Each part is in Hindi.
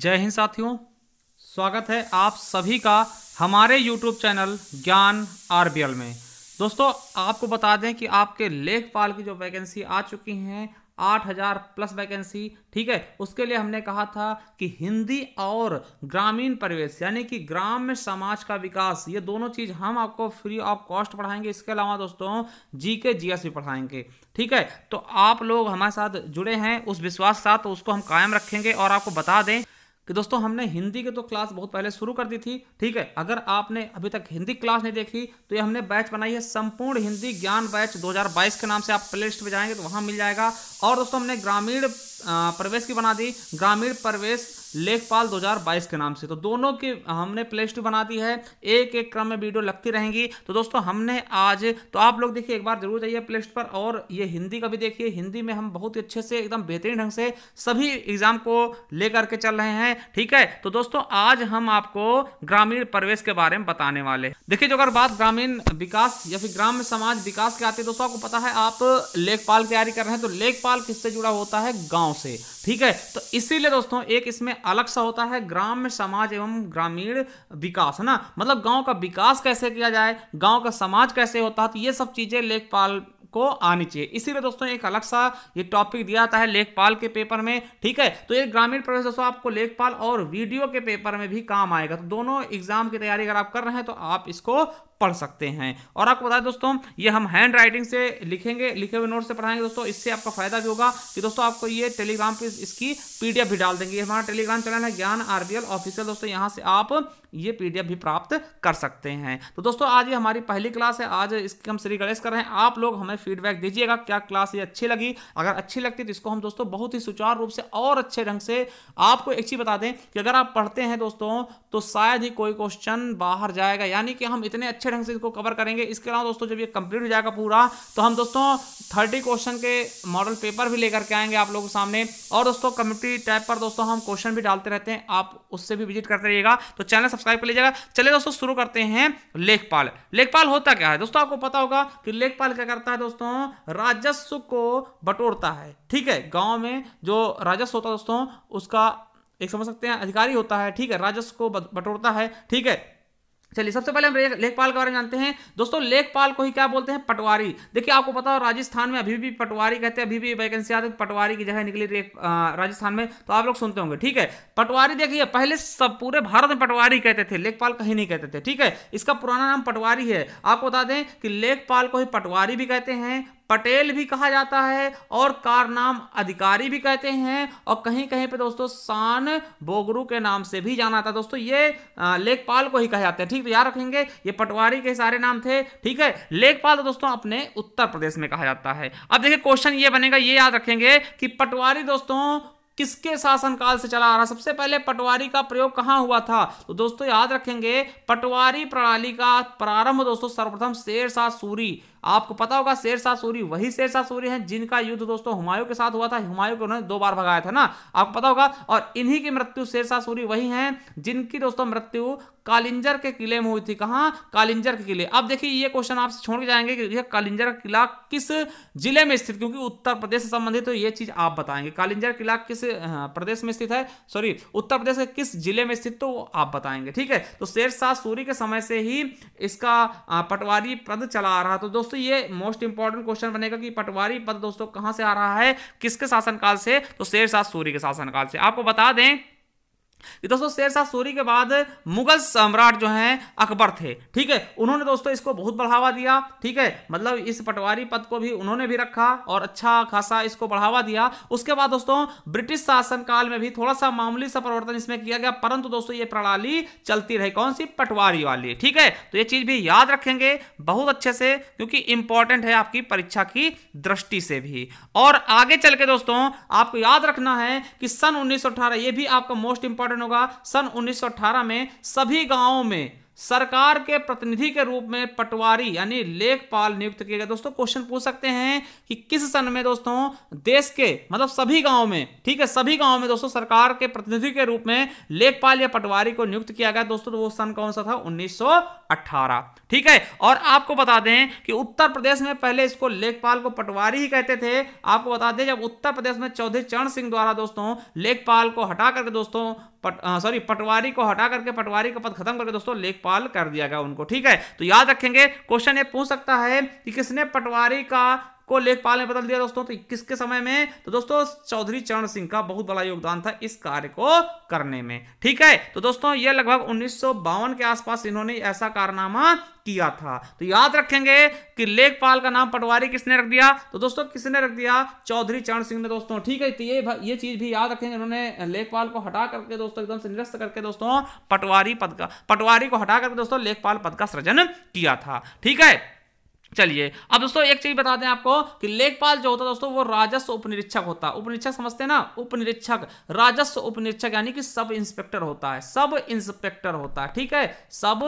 जय हिंद साथियों स्वागत है आप सभी का हमारे YouTube चैनल ज्ञान आर में दोस्तों आपको बता दें कि आपके लेखपाल की जो वैकेंसी आ चुकी हैं आठ हज़ार प्लस वैकेंसी ठीक है उसके लिए हमने कहा था कि हिंदी और ग्रामीण परिवेश यानी कि ग्राम में समाज का विकास ये दोनों चीज़ हम आपको फ्री ऑफ कॉस्ट पढ़ाएंगे इसके अलावा दोस्तों जी के जी एस भी पढ़ाएंगे ठीक है तो आप लोग हमारे साथ जुड़े हैं उस विश्वास साथ तो उसको हम कायम रखेंगे और आपको बता दें कि दोस्तों हमने हिंदी की तो क्लास बहुत पहले शुरू कर दी थी ठीक है अगर आपने अभी तक हिंदी क्लास नहीं देखी तो ये हमने बैच बनाई है संपूर्ण हिंदी ज्ञान बैच 2022 के नाम से आप प्ले लिस्ट पर जाएंगे तो वहाँ मिल जाएगा और दोस्तों हमने ग्रामीण प्रवेश की बना दी ग्रामीण प्रवेश लेखपाल 2022 के नाम से तो दोनों की हमने प्ले लिस्ट बना दी है एक एक क्रम में वीडियो लगती रहेंगी तो दोस्तों हमने आज तो आप लोग देखिए एक बार जरूर जाइए प्ले लिस्ट पर और ये हिंदी का भी देखिए हिंदी में हम बहुत ही अच्छे से एकदम बेहतरीन ढंग से सभी एग्जाम को लेकर के चल रहे हैं ठीक है तो दोस्तों आज हम आपको ग्रामीण परिवेश के बारे में बताने वाले देखिए जो अगर बात ग्रामीण विकास या फिर ग्राम समाज विकास के आते दोस्तों आपको पता है आप लेखपाल तैयारी कर रहे हैं तो लेखपाल किससे जुड़ा होता है गाँव से ठीक है तो इसीलिए दोस्तों एक इसमें अलग सा होता है ग्राम में समाज एवं ग्रामीण विकास है ना मतलब गांव का विकास कैसे किया जाए गांव का समाज कैसे होता है तो ये सब चीज़ें लेखपाल को आनी चाहिए इसीलिए दोस्तों एक अलग सा ये टॉपिक दिया जाता है लेखपाल के पेपर में ठीक है तो ये ग्रामीण प्रवेश दोस्तों आपको लेखपाल और वीडियो के पेपर में भी काम आएगा तो दोनों एग्जाम की तैयारी अगर आप कर रहे हैं तो आप इसको पढ़ सकते हैं और आपको बताएं दोस्तों ये हम हैंड राइटिंग से लिखेंगे लिखे हुए नोट से पढ़ाएंगे दोस्तों इससे आपका फायदा भी होगा कि दोस्तों आपको ये टेलीग्राम पे इसकी पीडीएफ भी डाल देंगे हमारा टेलीग्राम चैनल है ज्ञान आरबीएल ऑफिशियल दोस्तों यहाँ से आप ये पीडीएफ भी प्राप्त कर सकते हैं तो दोस्तों आज ये हमारी पहली क्लास है आज इसकी हम श्री गणेश कर रहे हैं आप लोग हमें फीडबैक दीजिएगा क्या क्लास ये अच्छी लगी अगर अच्छी लगती तो इसको हम दोस्तों बहुत ही सुचारू रूप से और अच्छे ढंग से आपको एक चीज बता दें कि अगर आप पढ़ते हैं दोस्तों तो शायद ही कोई क्वेश्चन बाहर जाएगा यानी कि हम इतने अच्छे ढंग से इसको कवर करेंगे इसके अलावा दोस्तों जब ये कंप्लीट हो जाएगा पूरा तो हम दोस्तों थर्टी क्वेश्चन के मॉडल पेपर भी लेकर के आएंगे आप लोगों के सामने और दोस्तों कम्युनिटी टैब पर दोस्तों हम क्वेश्चन भी डालते रहते हैं आप उससे भी विजिट करते रहिएगा तो चैनल सब्सक्राइब कर लीजिएगा चलिए दोस्तों शुरू करते हैं लेखपाल लेखपाल होता क्या है दोस्तों आपको पता होगा कि लेखपाल क्या करता है दोस्तों राजस्व को बटोरता है ठीक है गाँव में जो राजस्व होता है दोस्तों उसका एक समझ सकते हैं अधिकारी होता है ठीक है राजस्व को बटोरता है ठीक है चलिए सबसे पहले हम लेखपाल के बारे में जानते हैं दोस्तों लेखपाल को ही क्या बोलते हैं पटवारी देखिए आपको पता हो राजस्थान में अभी भी पटवारी कहते हैं अभी भी वैकेंसी आते तो पटवारी की जगह निकली राजस्थान में तो आप लोग सुनते होंगे ठीक है पटवारी देखिए पहले सब पूरे भारत में पटवारी कहते थे लेखपाल कहीं नहीं कहते थे ठीक है इसका पुराना नाम पटवारी है आपको बता दें कि लेखपाल को ही पटवारी भी कहते हैं पटेल भी कहा जाता है और कारनाम अधिकारी भी कहते हैं और कहीं कहीं पे दोस्तों शान बोगरू के नाम से भी जाना था दोस्तों ये लेखपाल को ही कहा जाता है ठीक तो याद रखेंगे ये पटवारी के सारे नाम थे ठीक है लेखपाल तो दोस्तों अपने उत्तर प्रदेश में कहा जाता है अब देखिए क्वेश्चन ये बनेगा ये याद रखेंगे कि पटवारी दोस्तों किसके शासनकाल से चला आ रहा सबसे पहले पटवारी का प्रयोग कहाँ हुआ था तो दोस्तों याद रखेंगे पटवारी प्रणाली का प्रारंभ दोस्तों सर्वप्रथम शेर शाह सूरी आपको पता होगा शेरशाह सूरी वही शेरशाह सूरी हैं जिनका युद्ध दोस्तों हुमायूं के साथ हुआ था हुमायूं को उन्होंने दो बार भगाया था ना आपको पता होगा और इन्हीं की मृत्यु शेरशाह सूरी वही हैं जिनकी दोस्तों मृत्यु कालिंजर के किले में हुई थी कहाँ कालिंजर के किले अब देखिए ये क्वेश्चन आपसे छोड़ के जाएंगे कि यह कालिंजर का किला किस जिले में स्थित क्योंकि उत्तर प्रदेश से संबंधित तो ये चीज आप बताएंगे कालिंजर किला किस हाँ, प्रदेश में स्थित है सॉरी उत्तर प्रदेश के किस जिले में स्थित तो आप बताएंगे ठीक है तो शेरशाह सूरी के समय से ही इसका हाँ, पटवारी पद चला आ रहा तो दोस्तों दोस्तों ये मोस्ट इंपॉर्टेंट क्वेश्चन बनेगा कि पटवारी पद दोस्तों कहां से आ रहा है किसके शासनकाल से तो शेरशाह सूरी के शासनकाल से आपको बता दें दोस्तों शेरशाह सूरी के बाद मुगल सम्राट जो हैं अकबर थे ठीक है उन्होंने दोस्तों इसको बहुत बढ़ावा दिया ठीक है मतलब इस पटवारी पद को भी उन्होंने भी रखा और अच्छा खासा इसको बढ़ावा दिया उसके बाद दोस्तों ब्रिटिश शासनकाल में भी थोड़ा सा मामूली सा परिवर्तन इसमें किया गया परंतु दोस्तों ये प्रणाली चलती रही कौन सी पटवारी वाली ठीक है तो ये चीज भी याद रखेंगे बहुत अच्छे से क्योंकि इंपॉर्टेंट है आपकी परीक्षा की दृष्टि से भी और आगे चल के दोस्तों आपको याद रखना है कि सन उन्नीस ये भी आपका मोस्ट इंपॉर्टेंट उद्घाटन होगा सन 1918 में सभी गांवों में सरकार के प्रतिनिधि के रूप में पटवारी यानी लेखपाल नियुक्त किए गए दोस्तों क्वेश्चन पूछ सकते हैं कि किस सन में दोस्तों देश के मतलब सभी गांव में ठीक है सभी गांव में दोस्तों सरकार के प्रतिनिधि के रूप में लेखपाल या पटवारी को नियुक्त किया गया दोस्तों तो वो सन कौन सा था 1918 ठीक है और आपको बता दें कि उत्तर प्रदेश में पहले इसको लेखपाल को पटवारी ही कहते थे आपको बता दें जब उत्तर प्रदेश में चौधरी चरण सिंह द्वारा दोस्तों लेखपाल को हटा करके दोस्तों पट सॉरी पटवारी को हटा करके पटवारी का पद खत्म करके दोस्तों लेखपाल कर दिया गया उनको ठीक है तो याद रखेंगे क्वेश्चन ये पूछ सकता है कि किसने पटवारी का को लेखपाल ने बदल दिया दोस्तों तो किसके समय में तो दोस्तों चौधरी चरण सिंह का बहुत बड़ा योगदान था इस कार्य को करने में ठीक है तो दोस्तों ये लगभग उन्नीस के आसपास इन्होंने ऐसा कारनामा किया था तो याद रखेंगे कि लेखपाल का नाम पटवारी किसने रख दिया तो दोस्तों किसने रख दिया चौधरी चरण सिंह ने दोस्तों ठीक है तो ये ये चीज भी याद रखेंगे उन्होंने लेखपाल को हटा करके दोस्तों एकदम से निरस्त करके दोस्तों पटवारी पद का पटवारी को हटा करके दोस्तों लेखपाल पद का सृजन किया था ठीक है चलिए अब दोस्तों एक चीज बता दें आपको कि लेखपाल जो होता है दोस्तों वो राजस्व उपनिरीक्षक होता है उपनिरीक्षक समझते हैं ना उपनिरीक्षक राजस्व उपनिरीक्षक यानी कि सब इंस्पेक्टर होता है सब इंस्पेक्टर होता है ठीक है सब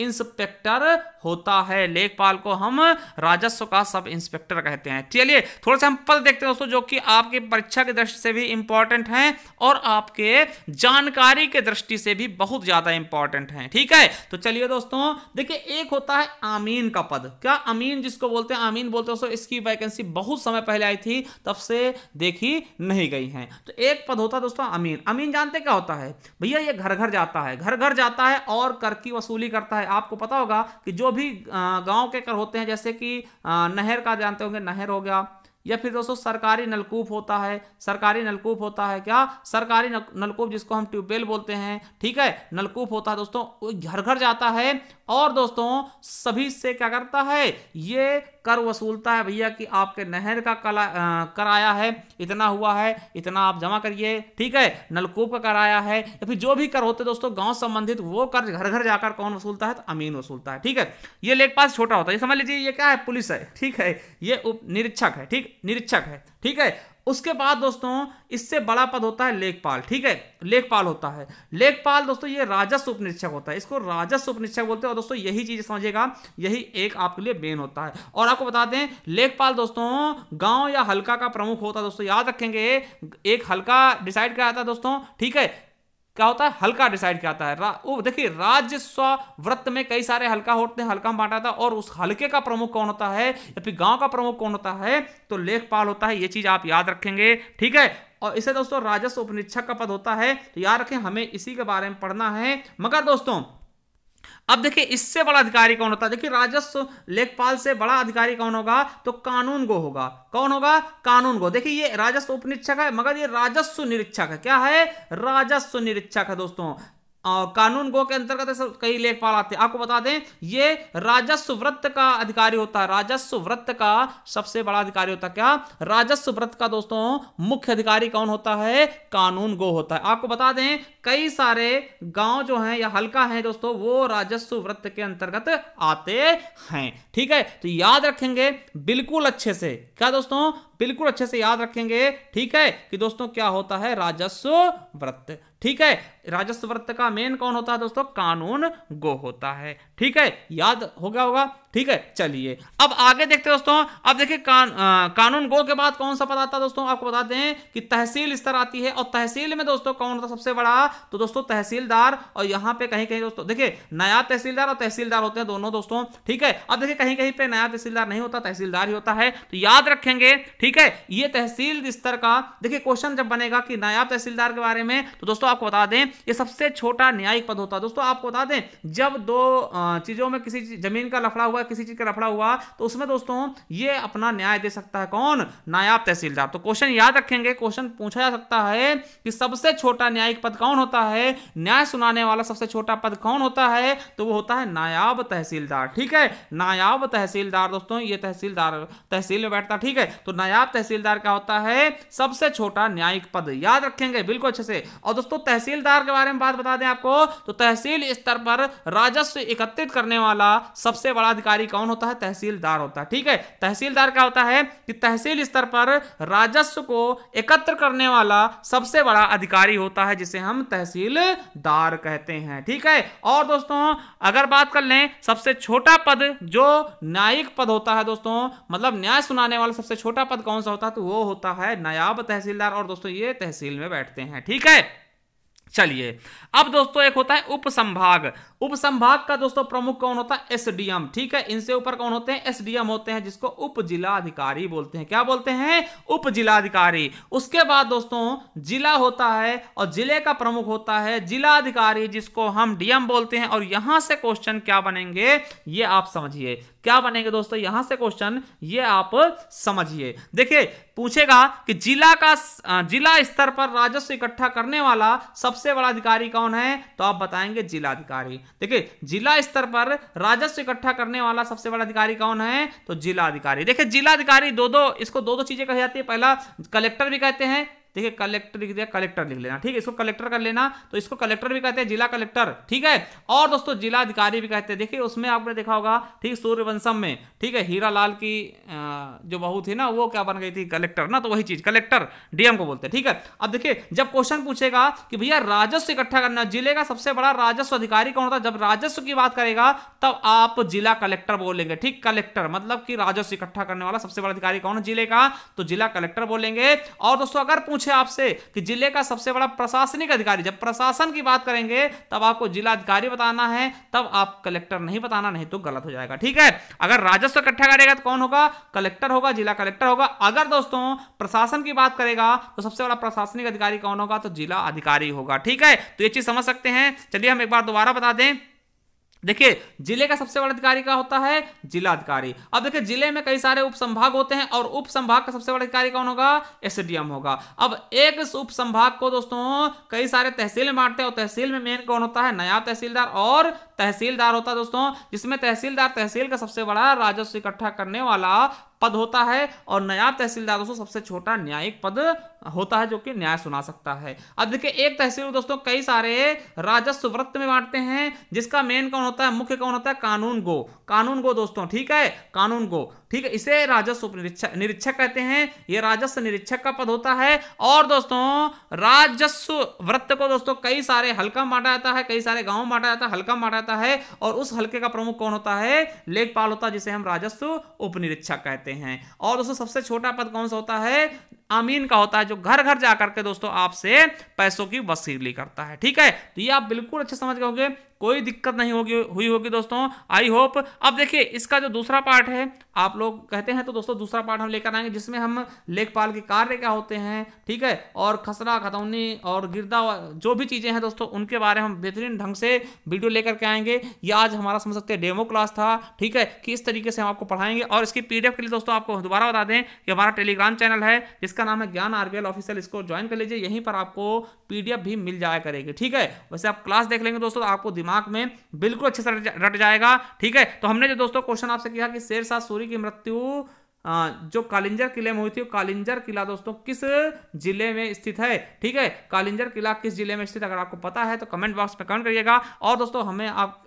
इंस्पेक्टर होता है लेखपाल को हम राजस्व का सब इंस्पेक्टर कहते हैं चलिए थोड़ा सा हम पद देखते हैं दोस्तों जो कि आपके परीक्षा की दृष्टि से भी इंपॉर्टेंट है और आपके जानकारी के दृष्टि से भी बहुत ज्यादा इंपॉर्टेंट है ठीक है तो चलिए दोस्तों देखिए एक होता है आमीन का पद क्या अमीन अमीन जिसको बोलते हैं अमीन बोलते हैं इसकी वैकेंसी बहुत समय पहले आई थी तब से देखी नहीं गई है तो एक पद होता है दोस्तों अमीन अमीन जानते क्या होता है भैया ये घर घर जाता है घर घर जाता है और कर की वसूली करता है आपको पता होगा कि जो भी गाँव के कर होते हैं जैसे कि नहर का जानते होंगे नहर हो गया या फिर दोस्तों सरकारी नलकूप होता है सरकारी नलकूप होता है क्या सरकारी नलकूप जिसको हम ट्यूबवेल बोलते हैं ठीक है नलकूप होता है दोस्तों घर घर जाता है और दोस्तों सभी से क्या करता है ये कर वसूलता है भैया कि आपके नहर का कराया है इतना हुआ है इतना आप जमा करिए ठीक है नलकूप का कराया है या फिर जो भी कर होते दोस्तों गांव संबंधित वो कर घर घर जाकर कौन वसूलता है तो अमीन वसूलता है ठीक है ये पास छोटा होता है ये समझ लीजिए ये क्या है पुलिस है ठीक है ये उप निरीक्षक है ठीक निरीक्षक है ठीक है उसके बाद दोस्तों इससे बड़ा पद होता है लेखपाल ठीक है लेखपाल होता है लेखपाल दोस्तों ये राजस्व उपनिरीक्षक होता है इसको राजस्व उपनिरीक्षक बोलते हैं और दोस्तों यही चीज समझेगा यही एक आपके लिए मेन होता है और आपको बता दें लेखपाल दोस्तों गांव या हल्का का प्रमुख होता है दोस्तों याद रखेंगे एक हल्का डिसाइड जाता है दोस्तों ठीक है क्या होता है हल्का डिसाइड किया जाता है वो देखिए राजस्व व्रत में कई सारे हल्का होते हैं हल्का बांटा था और उस हल्के का प्रमुख कौन होता है या फिर गांव का प्रमुख कौन होता है तो लेखपाल होता है ये चीज आप याद रखेंगे ठीक है और इसे दोस्तों राजस्व उपनिरीक्षक का पद होता है तो याद रखें हमें इसी के बारे में पढ़ना है मगर दोस्तों अब देखिए इससे बड़ा अधिकारी कौन होता है देखिए राजस्व लेखपाल से बड़ा अधिकारी कौन होगा तो कानून गो होगा कौन होगा कानून गो देखिए ये राजस्व उपनिरीक्षक है मगर ये राजस्व निरीक्षक है क्या है राजस्व निरीक्षक है दोस्तों आ, कानून गो के अंतर्गत कई लेखपाल आते हैं आपको बता दें ये राजस्व व्रत का अधिकारी होता है राजस्व व्रत का सबसे बड़ा अधिकारी होता है क्या राजस्व व्रत का दोस्तों मुख्य अधिकारी कौन होता है कानून गो होता है आपको बता दें कई सारे गांव जो हैं या हल्का है दोस्तों वो राजस्व वृत्त के अंतर्गत आते हैं ठीक है तो याद रखेंगे बिल्कुल अच्छे से क्या दोस्तों बिल्कुल अच्छे से याद रखेंगे ठीक है कि दोस्तों क्या होता है राजस्व वृत्त ठीक है राजस्व वृत्त का मेन कौन होता है दोस्तों कानून गो होता है ठीक है याद हो गया होगा ठीक है चलिए अब आगे देखते हैं दोस्तों अब देखिए कान, कानून गो के बाद कौन सा पद आता है दोस्तों आपको बता दें कि तहसील स्तर आती है और तहसील में दोस्तों कौन होता सबसे बड़ा तो दोस्तों तहसीलदार और यहां पे कहीं कहीं दोस्तों देखिए नया तहसीलदार और तहसीलदार होते हैं दोनों दोस्तों ठीक है अब देखिए कहीं कहीं पे नया तहसीलदार नहीं होता तहसीलदार ही होता है तो याद रखेंगे ठीक है ये तहसील स्तर का देखिए क्वेश्चन जब बनेगा कि नया तहसीलदार के बारे में तो दोस्तों आपको बता दें ये सबसे छोटा न्यायिक पद होता है दोस्तों आपको बता दें जब दो चीज़ों में किसी जमीन का लफड़ा हुआ किसी चीज़ का लफड़ा हुआ तो उसमें दोस्तों ये अपना न्याय दे सकता है कौन नायाब तहसीलदार तो क्वेश्चन याद रखेंगे क्वेश्चन पूछा जा सकता है कि सबसे छोटा न्यायिक पद कौन होता है न्याय सुनाने वाला सबसे छोटा पद कौन होता है तो वो होता है नायाब तहसीलदार ठीक है नायाब तहसीलदार दोस्तों ये तहसीलदार तहसील में बैठता ठीक है तो नायाब तहसीलदार क्या होता है सबसे छोटा न्यायिक पद याद रखेंगे बिल्कुल अच्छे से और दोस्तों तहसीलदार के बारे में बात बता दें आपको तो तहसील स्तर पर राजस्व एकत्रित करने वाला सबसे बड़ा अधिकारी कौन होता है तहसीलदार होता है ठीक है तहसीलदार क्या होता है कि तहसील स्तर पर राजस्व को एकत्र करने वाला सबसे बड़ा अधिकारी होता है जिसे हम तहसीलदार कहते हैं ठीक है और दोस्तों अगर बात कर लें सबसे छोटा पद जो न्यायिक पद होता है दोस्तों मतलब न्याय सुनाने वाला सबसे छोटा पद कौन सा होता है तो वो होता है नायाब तहसीलदार और दोस्तों ये तहसील में बैठते हैं ठीक है चलिए अब दोस्तों एक होता है उपसंभाग उपसंभाग का दोस्तों प्रमुख कौन होता है एसडीएम ठीक है इनसे ऊपर कौन होते हैं एसडीएम होते हैं जिसको उप जिलाधिकारी बोलते हैं क्या बोलते हैं उप जिलाधिकारी उसके बाद दोस्तों जिला होता है और जिले का प्रमुख होता है जिलाधिकारी जिसको हम डीएम बोलते हैं और यहां से क्वेश्चन क्या बनेंगे ये आप समझिए क्या बनेंगे दोस्तों यहां से क्वेश्चन ये आप समझिए देखिए पूछेगा कि जिला का जिला स्तर पर राजस्व इकट्ठा करने वाला सबसे बड़ा अधिकारी कौन है तो आप बताएंगे जिलाधिकारी देखिए जिला स्तर पर राजस्व इकट्ठा करने वाला सबसे बड़ा अधिकारी कौन है तो जिला अधिकारी देखिए जिलाधिकारी दो दो इसको दो दो चीजें कही जाती है पहला कलेक्टर भी कहते हैं देखिए कलेक्टर लिख दिया कलेक्टर लिख लेना ठीक है इसको कलेक्टर कर लेना तो इसको कलेक्टर भी कहते हैं जिला कलेक्टर ठीक है और दोस्तों जिला अधिकारी भी कहते हैं देखिए उसमें आपने देखा होगा ठीक सूर्यवंशम में ठीक है हीरा लाल की जो बहू थी ना वो क्या बन गई थी कलेक्टर ना तो वही चीज कलेक्टर डीएम को बोलते हैं ठीक है अब देखिए जब क्वेश्चन पूछेगा कि भैया राजस्व इकट्ठा करना जिले का सबसे बड़ा राजस्व अधिकारी कौन होता जब राजस्व की बात करेगा तब आप जिला कलेक्टर बोलेंगे ठीक कलेक्टर मतलब कि राजस्व इकट्ठा करने वाला सबसे बड़ा अधिकारी कौन है जिले का तो जिला कलेक्टर बोलेंगे और दोस्तों अगर पूछ पूछे आपसे कि जिले का सबसे बड़ा प्रशासनिक अधिकारी जब प्रशासन की बात करेंगे तब आपको जिला अधिकारी बताना है तब आप कलेक्टर नहीं बताना नहीं तो गलत हो जाएगा ठीक है अगर राजस्व इकट्ठा करेगा तो कौन होगा कलेक्टर होगा जिला कलेक्टर होगा अगर दोस्तों प्रशासन की बात करेगा तो सबसे बड़ा प्रशासनिक अधिकारी कौन होगा तो जिला अधिकारी होगा ठीक है तो ये चीज समझ सकते हैं चलिए हम एक बार दोबारा बता दें देखिए जिले का सबसे बड़ा अधिकारी का होता है जिला अधिकारी अब देखिए जिले में कई सारे उप संभाग होते हैं और उप संभाग का सबसे बड़ा अधिकारी कौन होगा एसडीएम होगा अब एक उप संभाग को दोस्तों कई सारे तहसील में बांटते हैं और तहसील में मेन कौन होता है नया तहसीलदार और तहसीलदार होता है दोस्तों जिसमें तहसीलदार तहसील का सबसे बड़ा राजस्व इकट्ठा करने वाला पद होता है और नया तहसीलदार दोस्तों सबसे छोटा न्यायिक पद होता है जो कि न्याय सुना सकता है अब देखिए एक तहसील दोस्तों कई सारे राजस्व वृत्त में बांटते हैं जिसका मेन कौन होता है मुख्य कौन होता है कानून गो कानून गो दोस्तों ठीक है कानून गो ठीक है इसे राजस्व उप निरीक्षक निरीक्षक कहते हैं ये राजस्व निरीक्षक का पद होता है और दोस्तों राजस्व वृत्त को दोस्तों कई सारे हल्का माटा जाता है कई सारे गांव माटा जाता है हल्का माटा जाता है और उस हल्के का प्रमुख कौन होता है लेखपाल होता है जिसे हम राजस्व उप कहते हैं और दोस्तों सबसे छोटा पद कौन सा होता है अमीन का होता है जो घर घर जाकर के दोस्तों आपसे पैसों की वसीली करता है ठीक है तो ये आप बिल्कुल अच्छे समझ गए होंगे कोई दिक्कत नहीं होगी हुई होगी दोस्तों आई होप अब देखिए इसका जो दूसरा पार्ट है आप लोग कहते हैं तो दोस्तों दूसरा पार्ट हम लेकर आएंगे जिसमें हम लेखपाल के कार्य क्या होते हैं ठीक है और खसरा खतौनी और गिरदा जो भी चीज़ें हैं दोस्तों उनके बारे में हम बेहतरीन ढंग से वीडियो लेकर के आएंगे या आज हमारा समझ सकते हैं डेमो क्लास था ठीक है किस तरीके से हम आपको पढ़ाएंगे और इसकी पीडीएफ के लिए दोस्तों आपको दोबारा बता दें कि हमारा टेलीग्राम चैनल है जिसका इसका नाम है ज्ञान आरबीएल ऑफिसियल इसको ज्वाइन कर लीजिए यहीं पर आपको पीडीएफ भी मिल जाया करेगी ठीक है वैसे आप क्लास देख लेंगे दोस्तों तो आपको दिमाग में बिल्कुल अच्छे से रट जाएगा ठीक है तो हमने जो दोस्तों क्वेश्चन आपसे किया कि शेर शाह सूरी की मृत्यु जो कालिंजर किले में हुई थी वो कालिंजर किला दोस्तों किस जिले में स्थित है ठीक है कालिंजर किला किस जिले में स्थित अगर आपको पता है तो कमेंट बॉक्स में कमेंट करिएगा और दोस्तों हमें आप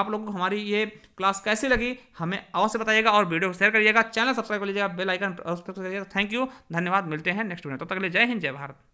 आप लोगों को हमारी ये क्लास कैसी लगी हमें अवश्य बताइएगा और वीडियो को शेयर करिएगा चैनल सब्सक्राइब कर लीजिएगा बेलाइकन करिएगा थैंक यू धन्यवाद मिलते हैं नेक्स्ट वीडियो तब तो तक ले जय हिंद जय भारत